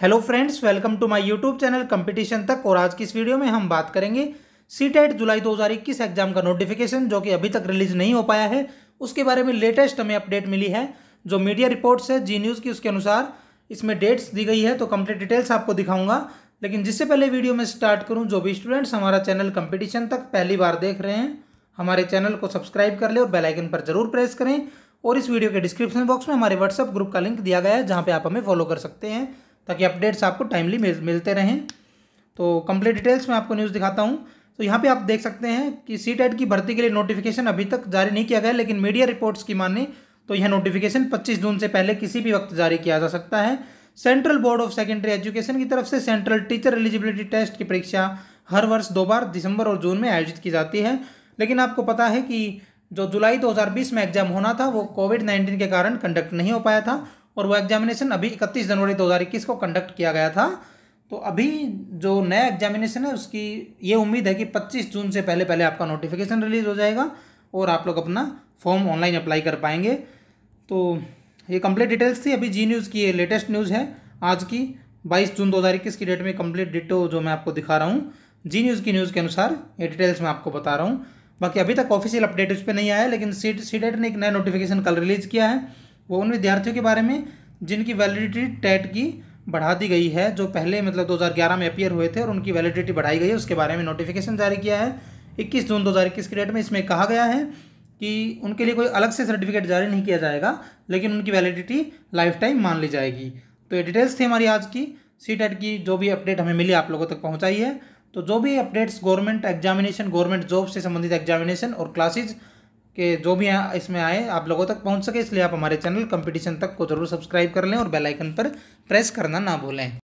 hello friends welcome to my YouTube channel competition तक और आज की इस वीडियो में हम बात करेंगे सी टेट e जुलाई 2021 एग्जाम का नोटिफिकेशन जो कि अभी तक रिलीज नहीं हो पाया है उसके बारे में लेटेस्ट हमें अपडेट मिली है जो मीडिया रिपोर्ट्स है जी न्यूज़ की उसके अनुसार इसमें डेट्स दी गई है तो कम्प्लीट डिटेल्स आपको दिखाऊंगा लेकिन जिससे पहले वीडियो में स्टार्ट करूँ जो भी स्टूडेंट्स हमारा चैनल कंपटीशन तक पहली बार देख रहे हैं हमारे चैनल को सब्सक्राइब कर लें और बेलाइकन पर जरूर प्रेस करें और इस वीडियो के डिस्क्रिप्शन बॉक्स में हमारे व्हाट्सअप ग्रुप का लिंक दिया गया है जहाँ पर आप हमें फॉलो कर सकते हैं ताकि अपडेट्स आपको टाइमली मिलते रहें तो कंप्लीट डिटेल्स में आपको न्यूज़ दिखाता हूँ तो यहाँ पे आप देख सकते हैं कि सी टेट की भर्ती के लिए नोटिफिकेशन अभी तक जारी नहीं किया गया लेकिन मीडिया रिपोर्ट्स की माने तो यह नोटिफिकेशन 25 जून से पहले किसी भी वक्त जारी किया जा सकता है central board of secondary education की तरफ से सेंट्रल टीचर एलिजिबिलिटी टेस्ट की परीक्षा हर वर्ष दो बार दिसंबर और जून में आयोजित की जाती है लेकिन आपको पता है कि जो जुलाई दो में एग्जाम होना था वो कोविड नाइन्टीन के कारण कंडक्ट नहीं हो पाया था और वो एग्जामिनेशन अभी इकतीस जनवरी 2021 को कंडक्ट किया गया था तो अभी जो नया एग्जामिनेशन है उसकी ये उम्मीद है कि 25 जून से पहले पहले आपका नोटिफिकेशन रिलीज हो जाएगा और आप लोग अपना फॉर्म ऑनलाइन अप्लाई कर पाएंगे तो ये कंप्लीट डिटेल्स थी अभी जी न्यूज़ की ये लेटेस्ट न्यूज़ है आज की बाईस जून दो की डेट में कंप्लीट डिटो जो मैं आपको दिखा रहा हूँ जी न्यूज़ की न्यूज़ के अनुसार ये डिटेल्स मैं आपको बता रहा हूँ बाकी अभी तक ऑफिशियल अपडेट उस पर नहीं आया लेकिन सी सीडेट ने एक नया नोटिफिकेशन कल रिलीज़ किया है वो उन विद्यार्थियों के बारे में जिनकी वैलिडिटी टेट की बढ़ा दी गई है जो पहले मतलब 2011 में अपियर हुए थे और उनकी वैलिडिटी बढ़ाई गई है उसके बारे में नोटिफिकेशन जारी किया है 21 जून 2021 की डेट में इसमें कहा गया है कि उनके लिए कोई अलग से सर्टिफिकेट जारी नहीं किया जाएगा लेकिन उनकी वैलिडिटी लाइफ टाइम मान ली जाएगी तो ये डिटेल्स थी हमारी आज की सी टेट e की जो भी अपडेट हमें मिली आप लोगों तक पहुँचाई है तो जो भी updates government examination government job से संबंधित एग्जामिनेशन और क्लासेज कि जो भी इसमें आए आप लोगों तक पहुंच सके इसलिए आप हमारे चैनल कंपटीशन तक को ज़रूर सब्सक्राइब कर लें और बेल आइकन पर प्रेस करना ना भूलें